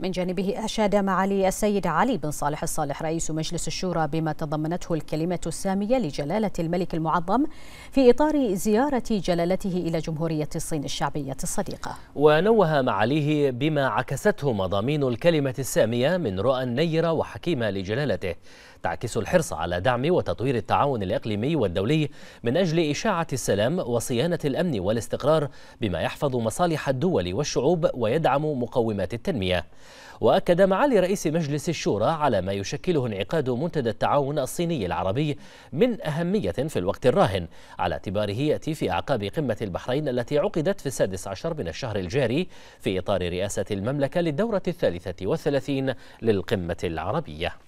من جانبه أشاد معالي السيد علي بن صالح الصالح رئيس مجلس الشورى بما تضمنته الكلمة السامية لجلالة الملك المعظم في إطار زيارة جلالته إلى جمهورية الصين الشعبية الصديقة ونوه معاليه بما عكسته مضامين الكلمة السامية من رؤى نيرة وحكيمة لجلالته تعكس الحرص على دعم وتطوير التعاون الإقليمي والدولي من أجل إشاعة السلام وصيانة الأمن والاستقرار بما يحفظ مصالح الدول والشعوب ويدعم مقومات التنمية وأكد معالي رئيس مجلس الشورى على ما يشكله انعقاد منتدى التعاون الصيني العربي من أهمية في الوقت الراهن على اعتباره يأتي في أعقاب قمة البحرين التي عقدت في السادس عشر من الشهر الجاري في إطار رئاسة المملكة للدورة الثالثة والثلاثين للقمة العربية